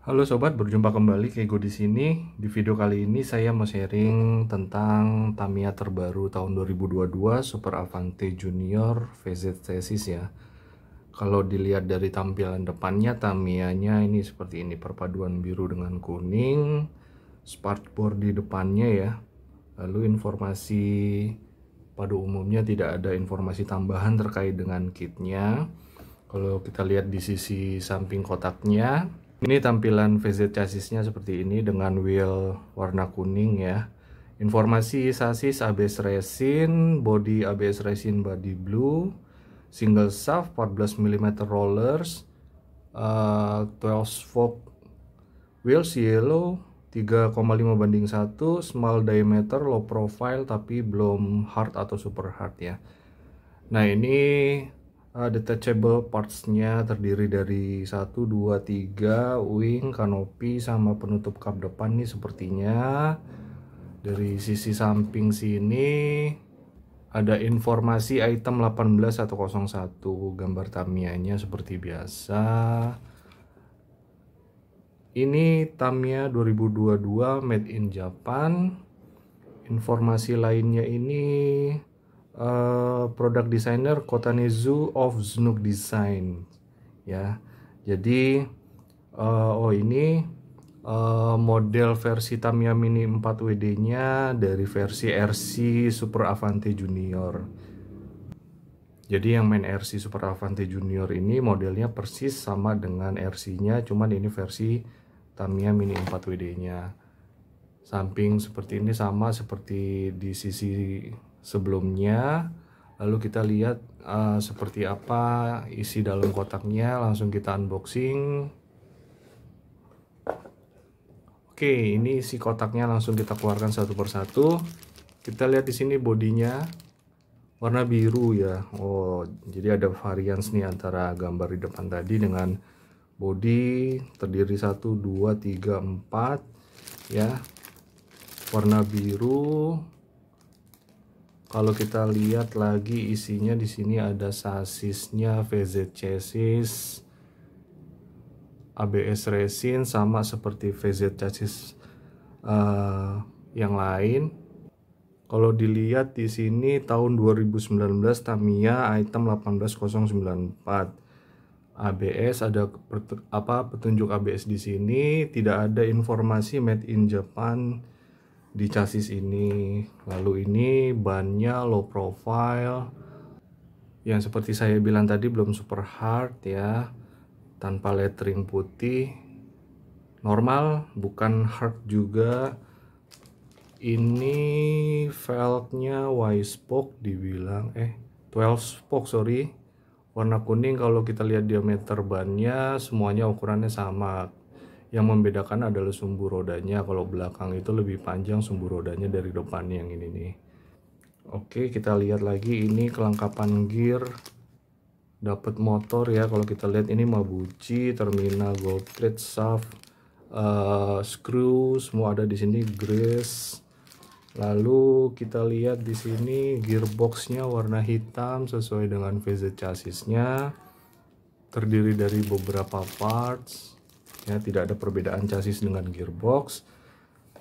Halo sobat, berjumpa kembali Kego di sini. Di video kali ini saya mau sharing tentang Tamiya terbaru tahun 2022 Super Avante Junior VZ Thesis ya. Kalau dilihat dari tampilan depannya Tamiyanya ini seperti ini perpaduan biru dengan kuning, sparkboard di depannya ya. Lalu informasi pada umumnya tidak ada informasi tambahan terkait dengan kitnya. Kalau kita lihat di sisi samping kotaknya, ini tampilan VZ chassisnya seperti ini dengan wheel warna kuning ya. Informasi sasis ABS resin, body ABS resin body blue, single shaft 14 mm rollers, uh, eh, 12 fork wheels yellow, 3,5 banding 1, small diameter, low profile tapi belum hard atau super hard ya. Nah ini uh, detachable partsnya terdiri dari 1, 2, 3 wing, kanopi sama penutup kap depan nih sepertinya dari sisi samping sini ada informasi item 18101 gambar tamianya seperti biasa ini Tamiya 2022 made in Japan informasi lainnya ini uh, product designer Kotanezu of Snook Design ya. Jadi uh, oh ini uh, model versi Tamiya Mini 4WD-nya dari versi RC Super Avante Junior. Jadi yang main RC Super Avante Junior ini modelnya persis sama dengan RC-nya, cuman ini versi Tamiya Mini 4WD-nya. Samping seperti ini sama seperti di sisi sebelumnya lalu kita lihat uh, seperti apa isi dalam kotaknya langsung kita unboxing oke ini isi kotaknya langsung kita keluarkan satu persatu kita lihat di sini bodinya warna biru ya Oh jadi ada varian nih antara gambar di depan tadi dengan body terdiri satu dua tiga empat ya warna biru kalau kita lihat lagi isinya di sini ada sasisnya VZ chassis ABS resin sama seperti VZ chassis uh, eh, yang lain kalau dilihat di sini tahun 2019 Tamiya item 18094 ABS ada apa petunjuk ABS di sini tidak ada informasi made in Japan di chassis ini lalu ini bannya low profile yang seperti saya bilang tadi belum super hard ya tanpa lettering putih normal bukan hard juga ini velgnya Y spoke dibilang eh 12 spoke sorry warna kuning kalau kita lihat diameter bannya semuanya ukurannya sama yang membedakan adalah sumbu rodanya. Kalau belakang itu lebih panjang sumbu rodanya dari depan yang ini nih. Oke, kita lihat lagi ini kelengkapan gear dapat motor ya. Kalau kita lihat ini Mabuchi, terminal gold thread shaft, uh, eh, screw semua ada di sini, grease. Lalu kita lihat di sini gearboxnya warna hitam sesuai dengan VZ chassisnya. Terdiri dari beberapa parts ya tidak ada perbedaan chassis dengan gearbox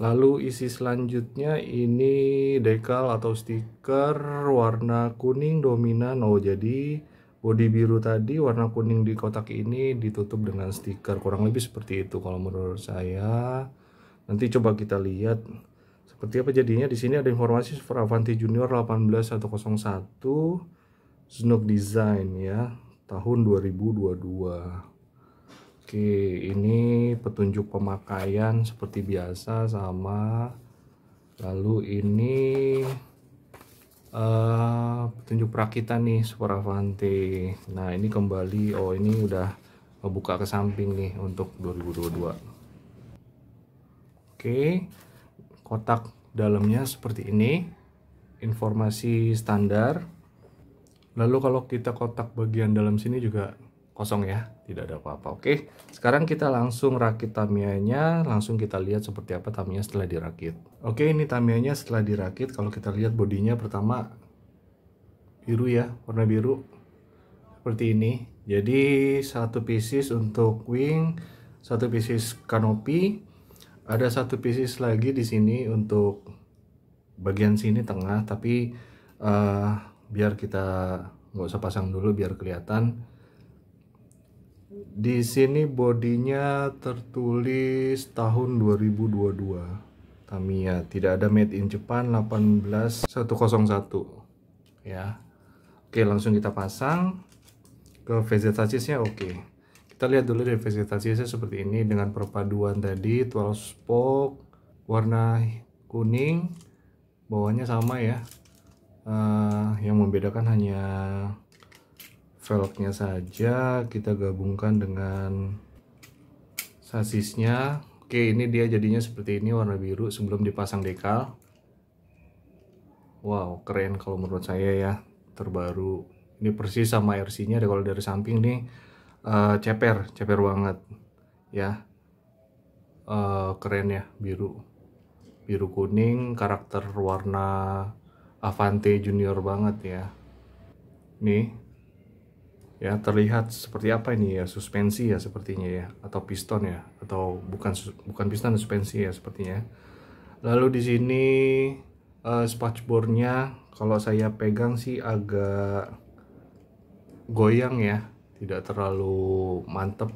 lalu isi selanjutnya ini decal atau stiker warna kuning dominan oh jadi bodi biru tadi warna kuning di kotak ini ditutup dengan stiker kurang lebih seperti itu kalau menurut saya nanti coba kita lihat seperti apa jadinya di sini ada informasi Super Avanti Junior 18101 Snook Design ya tahun 2022 Oke, ini petunjuk pemakaian seperti biasa sama lalu ini uh, petunjuk perakitan nih super Avante. Nah, ini kembali oh ini udah buka ke samping nih untuk 2022. Oke. Kotak dalamnya seperti ini. Informasi standar. Lalu kalau kita kotak bagian dalam sini juga kosong ya tidak ada apa-apa oke sekarang kita langsung rakit tamianya langsung kita lihat seperti apa taminya setelah dirakit oke ini tamianya setelah dirakit kalau kita lihat bodinya pertama biru ya warna biru seperti ini jadi satu pieces untuk wing satu pieces kanopi ada satu pieces lagi di sini untuk bagian sini tengah tapi uh, biar kita nggak usah pasang dulu biar kelihatan di sini bodinya tertulis tahun 2022. Tamiya, tidak ada made in Jepang 18101 ya. Oke, langsung kita pasang ke nya oke. Kita lihat dulu dari vegetasinya seperti ini dengan perpaduan tadi 12 spoke warna kuning bawahnya sama ya. Uh, yang membedakan hanya velgnya saja kita gabungkan dengan sasisnya oke ini dia jadinya seperti ini warna biru sebelum dipasang dekal wow keren kalau menurut saya ya terbaru ini persis sama RC nya kalau dari samping ini uh, eh, ceper ceper banget ya uh, keren ya biru biru kuning karakter warna Avante Junior banget ya nih ya terlihat seperti apa ini ya suspensi ya sepertinya ya atau piston ya atau bukan bukan piston suspensi ya sepertinya lalu di sini uh, spatchboardnya kalau saya pegang sih agak goyang ya tidak terlalu mantep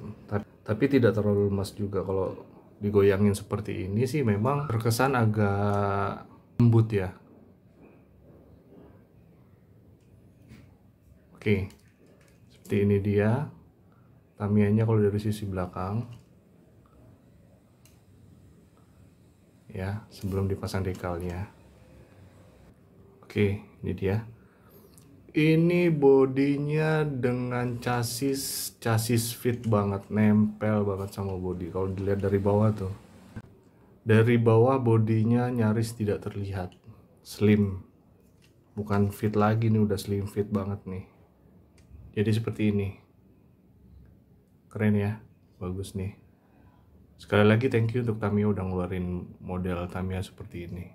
tapi, tidak terlalu lemas juga kalau digoyangin seperti ini sih memang terkesan agak lembut ya oke okay seperti ini dia tamianya kalau dari sisi belakang ya sebelum dipasang dekalnya oke ini dia ini bodinya dengan chassis chassis fit banget nempel banget sama bodi kalau dilihat dari bawah tuh dari bawah bodinya nyaris tidak terlihat slim bukan fit lagi nih udah slim fit banget nih jadi seperti ini keren ya bagus nih sekali lagi thank you untuk Tamiya udah ngeluarin model Tamiya seperti ini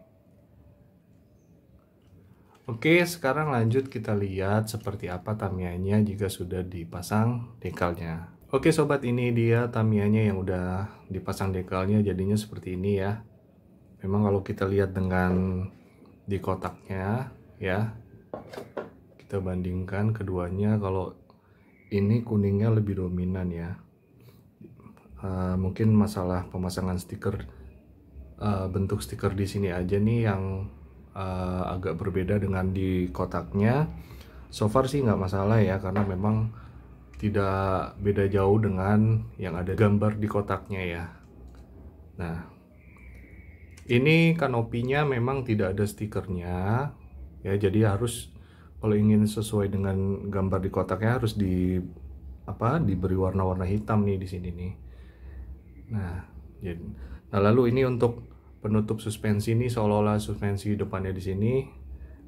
Oke sekarang lanjut kita lihat seperti apa Tamiya jika sudah dipasang dekalnya Oke sobat ini dia Tamiya yang udah dipasang dekalnya jadinya seperti ini ya Memang kalau kita lihat dengan di kotaknya ya kita bandingkan keduanya kalau ini kuningnya lebih dominan ya uh, mungkin masalah pemasangan stiker uh, bentuk stiker di sini aja nih yang uh, agak berbeda dengan di kotaknya so far sih nggak masalah ya karena memang tidak beda jauh dengan yang ada gambar di kotaknya ya nah ini kanopinya memang tidak ada stikernya ya jadi harus kalau ingin sesuai dengan gambar di kotaknya harus di apa diberi warna-warna hitam nih di sini nih nah jadi ya, nah lalu ini untuk penutup suspensi ini seolah-olah suspensi depannya di sini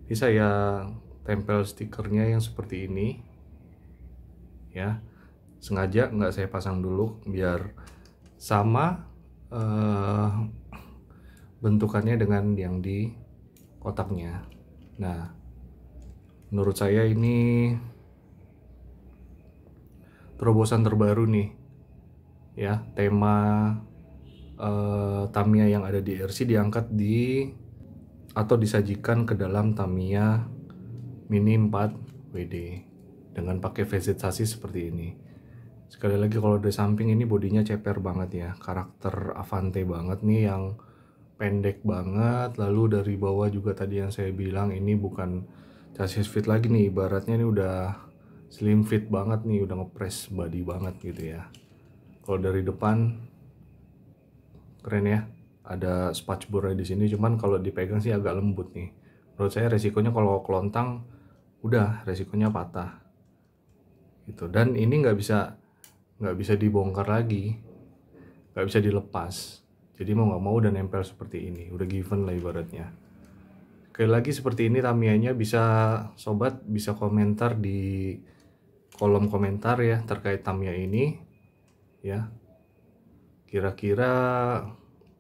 ini saya tempel stikernya yang seperti ini ya sengaja nggak saya pasang dulu biar sama uh, bentukannya dengan yang di kotaknya nah menurut saya ini terobosan terbaru nih ya tema uh, Tamiya yang ada di RC diangkat di atau disajikan ke dalam Tamiya Mini 4 WD dengan pakai facet seperti ini. Sekali lagi kalau dari samping ini bodinya ceper banget ya, karakter Avante banget nih yang pendek banget. Lalu dari bawah juga tadi yang saya bilang ini bukan chassis fit lagi nih ibaratnya ini udah slim fit banget nih udah ngepres body banget gitu ya kalau dari depan keren ya ada spatchbore di sini cuman kalau dipegang sih agak lembut nih menurut saya resikonya kalau kelontang udah resikonya patah gitu dan ini nggak bisa nggak bisa dibongkar lagi nggak bisa dilepas jadi mau nggak mau udah nempel seperti ini udah given lah ibaratnya Sekali lagi seperti ini tamianya bisa sobat bisa komentar di kolom komentar ya terkait Tamia ini ya. Kira-kira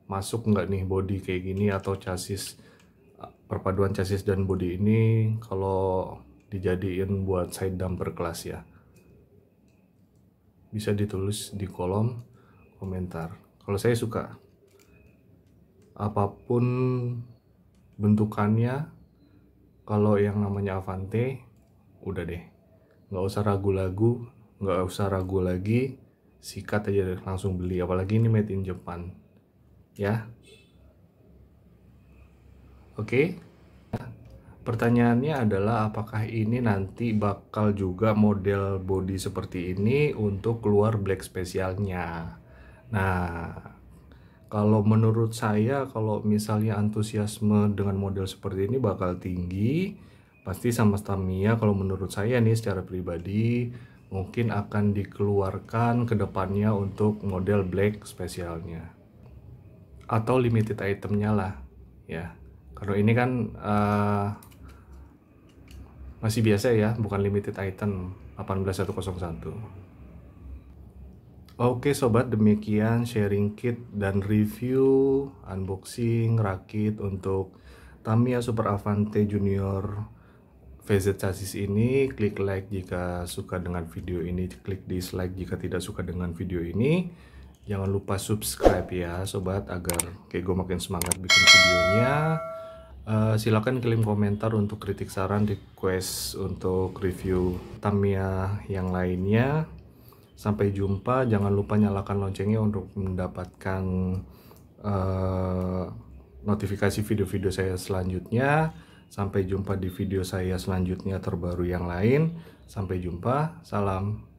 masuk nggak nih body kayak gini atau chassis perpaduan chassis dan body ini kalau dijadiin buat side damper kelas ya. Bisa ditulis di kolom komentar. Kalau saya suka apapun bentukannya kalau yang namanya Avante udah deh nggak usah ragu lagu nggak usah ragu lagi sikat aja langsung beli apalagi ini made in Japan ya oke okay. pertanyaannya adalah apakah ini nanti bakal juga model body seperti ini untuk keluar black spesialnya nah kalau menurut saya kalau misalnya antusiasme dengan model seperti ini bakal tinggi pasti sama Stamina. kalau menurut saya nih secara pribadi mungkin akan dikeluarkan ke depannya untuk model black spesialnya atau limited itemnya lah ya Karena ini kan uh, masih biasa ya bukan limited item 18101 Oke sobat, demikian sharing kit dan review unboxing rakit untuk Tamiya Super Avante Junior VZ chassis ini. Klik like jika suka dengan video ini, klik dislike jika tidak suka dengan video ini. Jangan lupa subscribe ya sobat agar Kego makin semangat bikin videonya. Uh, silakan kirim komentar untuk kritik saran request untuk review Tamiya yang lainnya. Sampai jumpa, jangan lupa nyalakan loncengnya untuk mendapatkan uh, notifikasi video-video saya selanjutnya. Sampai jumpa di video saya selanjutnya terbaru yang lain. Sampai jumpa, salam.